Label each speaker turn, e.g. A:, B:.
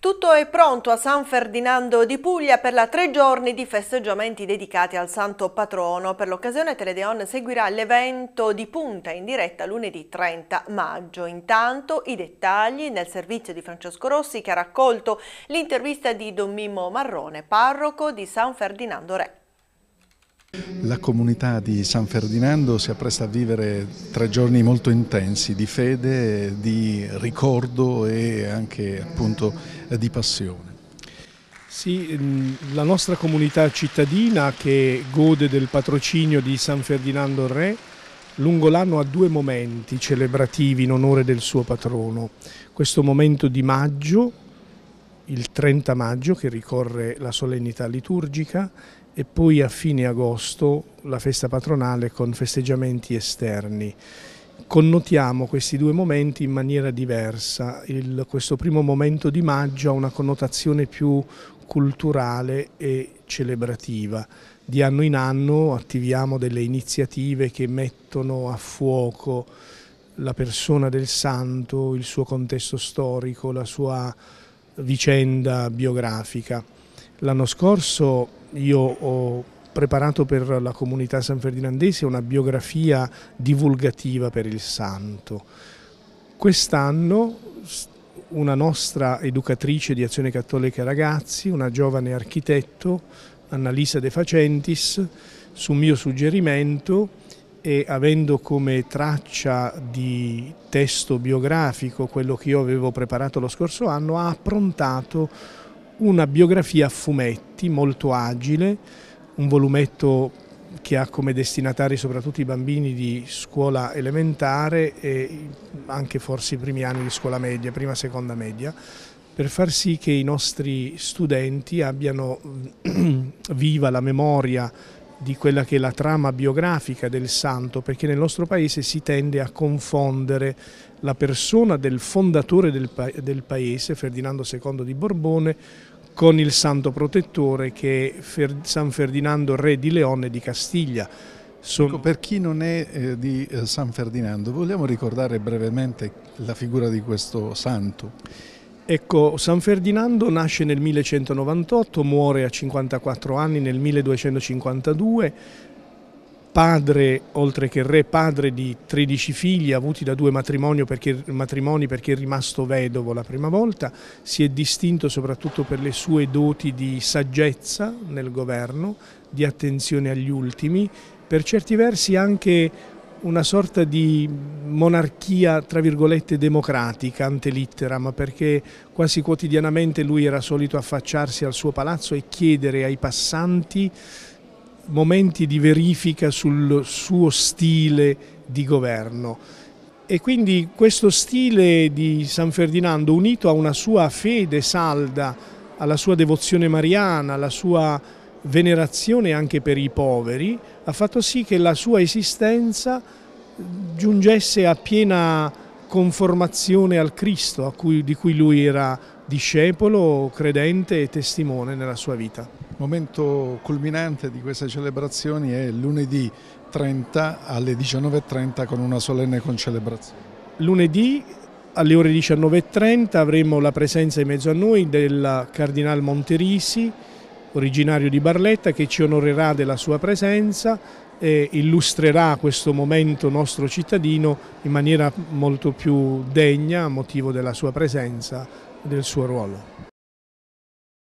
A: Tutto è pronto a San Ferdinando di Puglia per la tre giorni di festeggiamenti dedicati al santo patrono. Per l'occasione Teledeon seguirà l'evento di punta in diretta lunedì 30 maggio. Intanto i dettagli nel servizio di Francesco Rossi che ha raccolto l'intervista di Don Mimmo Marrone, parroco di San Ferdinando Re. La comunità di San Ferdinando si appresta a vivere tre giorni molto intensi di fede, di ricordo e anche appunto di passione.
B: Sì, mm, la nostra comunità cittadina che gode del patrocinio di San Ferdinando Re lungo l'anno ha due momenti celebrativi in onore del suo patrono. Questo momento di maggio, il 30 maggio che ricorre la solennità liturgica e poi a fine agosto la festa patronale con festeggiamenti esterni. Connotiamo questi due momenti in maniera diversa, Il, questo primo momento di maggio ha una connotazione più culturale e celebrativa. Di anno in anno attiviamo delle iniziative che mettono a fuoco la persona del santo, il suo contesto storico, la sua vicenda biografica. L'anno scorso io ho preparato per la comunità sanferdinandese una biografia divulgativa per il santo. Quest'anno una nostra educatrice di Azione Cattolica Ragazzi, una giovane architetto, Annalisa De Facentis, su mio suggerimento e avendo come traccia di testo biografico quello che io avevo preparato lo scorso anno, ha approntato una biografia a fumetto fumetti, molto agile, un volumetto che ha come destinatari soprattutto i bambini di scuola elementare e anche forse i primi anni di scuola media, prima e seconda media, per far sì che i nostri studenti abbiano mm, viva la memoria di quella che è la trama biografica del santo, perché nel nostro paese si tende a confondere la persona del fondatore del, paese, Ferdinando II di Borbone, con il santo protettore che è
A: San Ferdinando Re di Leone di Castiglia. Sono... Ecco, per chi non è eh, di eh, San Ferdinando, vogliamo ricordare brevemente la figura di questo santo?
B: Ecco, San Ferdinando nasce nel 1198, muore a 54 anni nel 1252, padre, oltre che re, padre di 13 figli avuti da due matrimoni perché, matrimoni perché è rimasto vedovo la prima volta, si è distinto soprattutto per le sue doti di saggezza nel governo, di attenzione agli ultimi, per certi versi anche una sorta di monarchia, tra virgolette, democratica, ante litteram perché quasi quotidianamente lui era solito affacciarsi al suo palazzo e chiedere ai passanti momenti di verifica sul suo stile di governo. E quindi questo stile di San Ferdinando, unito a una sua fede salda, alla sua devozione mariana, alla sua venerazione anche per i poveri, ha fatto sì che la sua esistenza giungesse a piena conformazione al Cristo cui, di cui lui era discepolo, credente e testimone nella sua vita momento
A: culminante di queste celebrazioni è lunedì 30 alle 19.30 con una solenne concelebrazione.
B: Lunedì
A: alle ore 19.30
B: avremo la presenza in mezzo a noi del Cardinal Monterisi, originario di Barletta, che ci onorerà della sua presenza e illustrerà questo momento nostro cittadino in maniera molto più degna a motivo della sua presenza e del suo ruolo.